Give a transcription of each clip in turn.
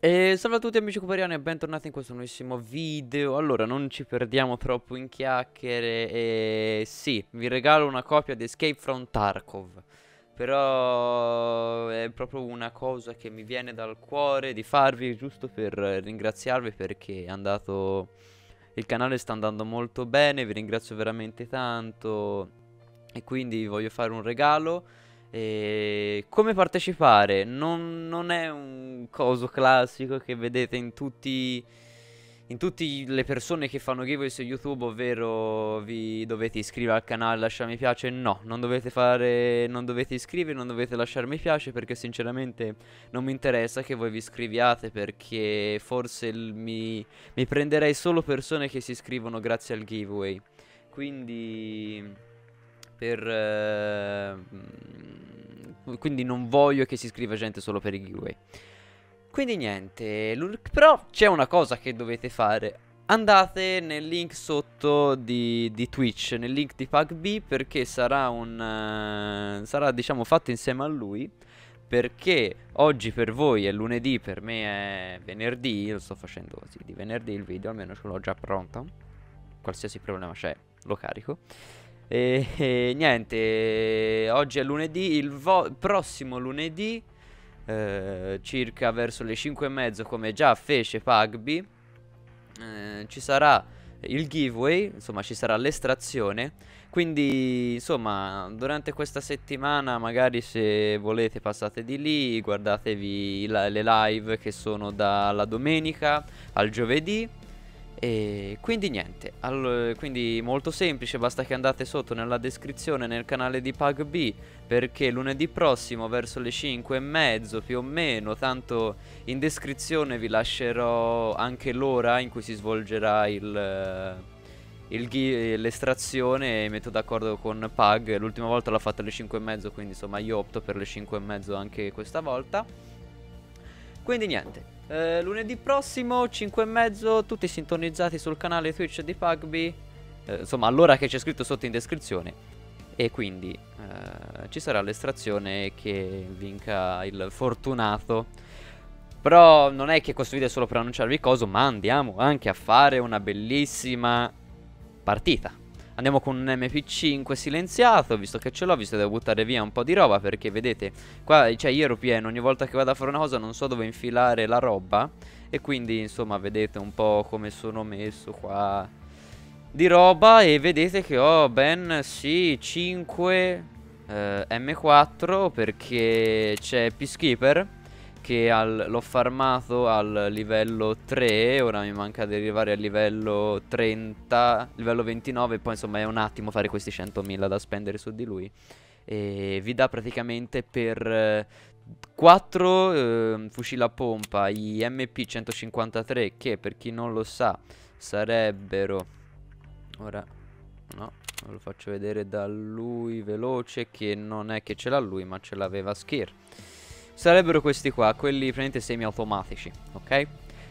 E salve a tutti amici cuperiani e bentornati in questo nuovissimo video Allora non ci perdiamo troppo in chiacchiere e sì, vi regalo una copia di Escape from Tarkov Però è proprio una cosa che mi viene dal cuore di farvi giusto per ringraziarvi perché è andato... Il canale sta andando molto bene, vi ringrazio veramente tanto E quindi voglio fare un regalo e ehm, come partecipare? Non, non, è un coso classico che vedete in tutti. In tutte le persone che fanno giveaway su YouTube, ovvero vi dovete iscrivere al canale, lasciare mi piace, no, non dovete fare, non dovete iscrivervi, non dovete lasciare mi piace perché sinceramente non mi interessa che voi vi iscriviate perché forse mi, mi prenderei solo persone che si iscrivono grazie al giveaway. Quindi per... Eh, quindi non voglio che si iscriva gente solo per i giveaway. Quindi niente, però c'è una cosa che dovete fare. Andate nel link sotto di, di Twitch, nel link di PugB perché sarà un... Uh, sarà diciamo fatto insieme a lui perché oggi per voi è lunedì, per me è venerdì, lo sto facendo così di venerdì il video, almeno ce l'ho già pronto. Qualsiasi problema c'è, lo carico. E, e niente, oggi è lunedì, il prossimo lunedì, eh, circa verso le 5 e mezzo, come già fece Pugby, eh, ci sarà il giveaway, insomma ci sarà l'estrazione. Quindi, insomma, durante questa settimana, magari se volete passate di lì, guardatevi la, le live che sono dalla domenica al giovedì. E quindi niente, All, quindi molto semplice, basta che andate sotto nella descrizione nel canale di PugB perché lunedì prossimo verso le 5 e mezzo più o meno, tanto in descrizione vi lascerò anche l'ora in cui si svolgerà il, il l'estrazione e metto d'accordo con Pug, l'ultima volta l'ho fatta alle 5 e mezzo quindi insomma io opto per le 5 e mezzo anche questa volta. Quindi niente. Eh, lunedì prossimo, 5 e mezzo, tutti sintonizzati sul canale Twitch di Pugby. Eh, insomma, all'ora che c'è scritto sotto in descrizione. E quindi eh, ci sarà l'estrazione che vinca il fortunato. Però non è che questo video è solo per annunciarvi cosa, ma andiamo anche a fare una bellissima partita. Andiamo con un MP5 silenziato, visto che ce l'ho, visto che devo buttare via un po' di roba, perché vedete, qua, cioè, io ero pieno, ogni volta che vado a fare una cosa non so dove infilare la roba, e quindi, insomma, vedete un po' come sono messo qua di roba, e vedete che ho ben, sì, 5 eh, M4, perché c'è Peacekeeper, che l'ho farmato al livello 3 Ora mi manca di arrivare al livello 30 Livello 29 Poi insomma è un attimo fare questi 100.000 da spendere su di lui E vi dà praticamente per 4 eh, ehm, fucili a pompa I mp 153 Che per chi non lo sa sarebbero Ora no ve lo faccio vedere da lui veloce Che non è che ce l'ha lui ma ce l'aveva Skir sarebbero questi qua, quelli praticamente semiautomatici, ok?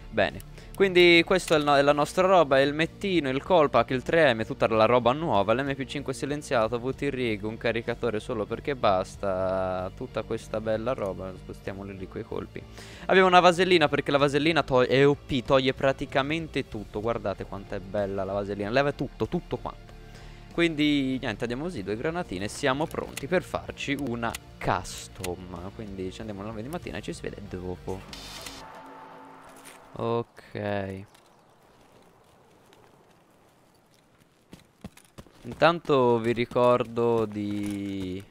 Bene. Quindi questa è, no è la nostra roba, il mettino, il colpac, il 3M, tutta la roba nuova, l'MP5 silenziato, VT rig, un caricatore solo perché basta, tutta questa bella roba, spostiamoli lì quei colpi. Abbiamo una vasellina perché la vasellina è OP, toglie praticamente tutto, guardate quanto è bella la vasellina, leva tutto, tutto quanto. Quindi niente, andiamo così due granatine siamo pronti per farci una custom. Quindi ci andiamo alle 9 di mattina e ci si vede dopo. Ok. Intanto vi ricordo di,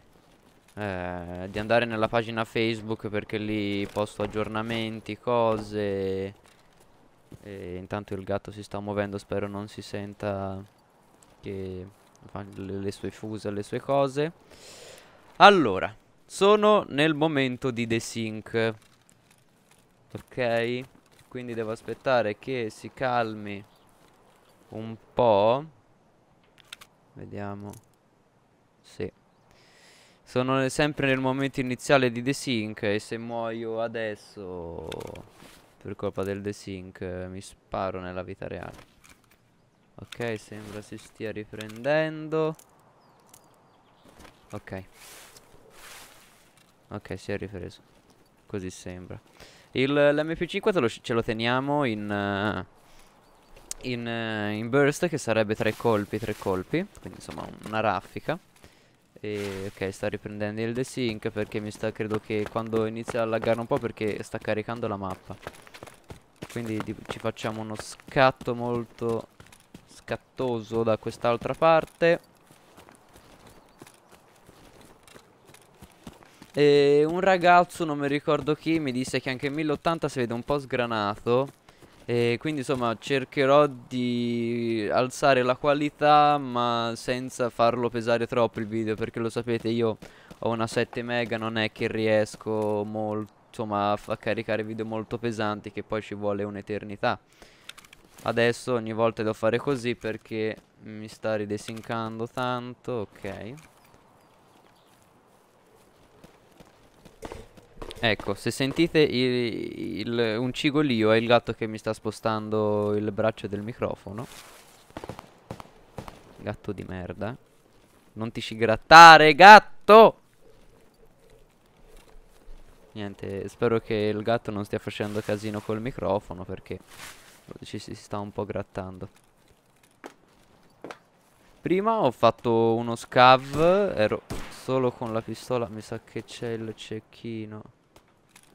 eh, di andare nella pagina Facebook perché lì posto aggiornamenti, cose. E intanto il gatto si sta muovendo, spero non si senta che fa le sue fuse, le sue cose. Allora, sono nel momento di desync. Ok, quindi devo aspettare che si calmi un po'. Vediamo. Sì. Sono sempre nel momento iniziale di desync e se muoio adesso per colpa del desync mi sparo nella vita reale. Ok, sembra si stia riprendendo. Ok. Ok, si è ripreso. Così sembra. L'MP5 ce lo teniamo in, uh, in, uh, in, burst, che sarebbe tre colpi, tre colpi. Quindi insomma una raffica. E, ok, sta riprendendo il desync perché mi sta, credo che quando inizia a laggare un po' perché sta caricando la mappa. Quindi ci facciamo uno scatto molto scattoso da quest'altra parte E un ragazzo, non mi ricordo chi, mi disse che anche in 1080 si vede un po' sgranato E quindi insomma cercherò di alzare la qualità ma senza farlo pesare troppo il video Perché lo sapete io ho una 7 mega, non è che riesco molto insomma a caricare video molto pesanti che poi ci vuole un'eternità Adesso ogni volta devo fare così perché mi sta ridesincando tanto, ok. Ecco, se sentite il, il, un cigolio è il gatto che mi sta spostando il braccio del microfono. Gatto di merda. Non ti ci grattare, gatto! Niente, spero che il gatto non stia facendo casino col microfono perché ci si sta un po' grattando Prima ho fatto uno scav Ero solo con la pistola Mi sa che c'è il cecchino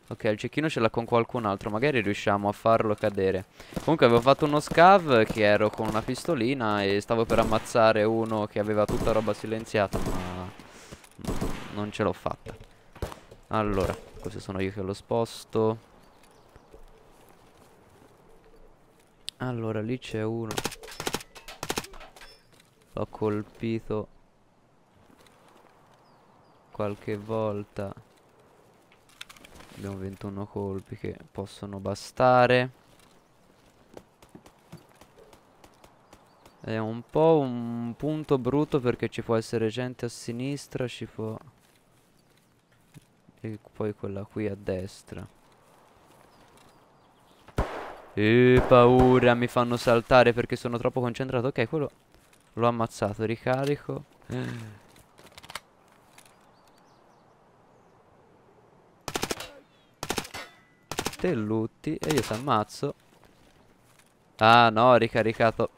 Ok, il cecchino ce l'ha con qualcun altro Magari riusciamo a farlo cadere Comunque avevo fatto uno scav Che ero con una pistolina E stavo per ammazzare uno che aveva tutta roba silenziata Ma non ce l'ho fatta Allora, questo sono io che lo sposto Allora, lì c'è uno. L'ho colpito qualche volta. Abbiamo 21 colpi che possono bastare. È un po' un punto brutto perché ci può essere gente a sinistra, ci può... E poi quella qui a destra. Eh, paura, mi fanno saltare perché sono troppo concentrato. Ok, quello l'ho ammazzato, ricarico. Te lutti e io ti ammazzo. Ah no, ho ricaricato.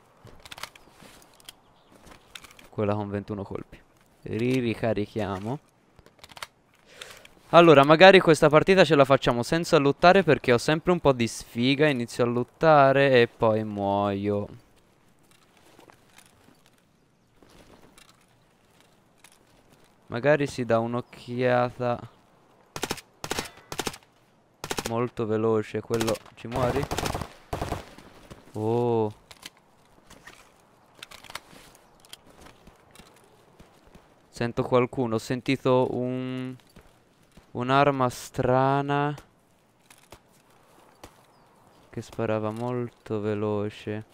Quella con 21 colpi. Riricarichiamo. Allora, magari questa partita ce la facciamo senza lottare perché ho sempre un po' di sfiga, inizio a lottare e poi muoio. Magari si dà un'occhiata molto veloce, quello ci muori? Oh. Sento qualcuno, ho sentito un Un'arma strana Che sparava molto veloce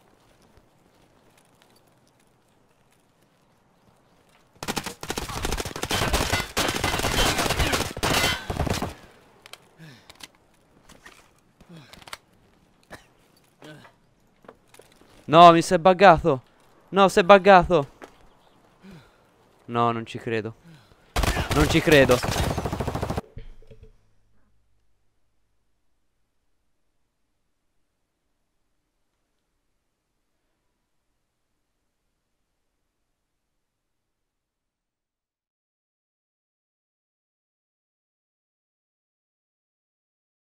No, mi sei buggato No, si è buggato No, non ci credo Non ci credo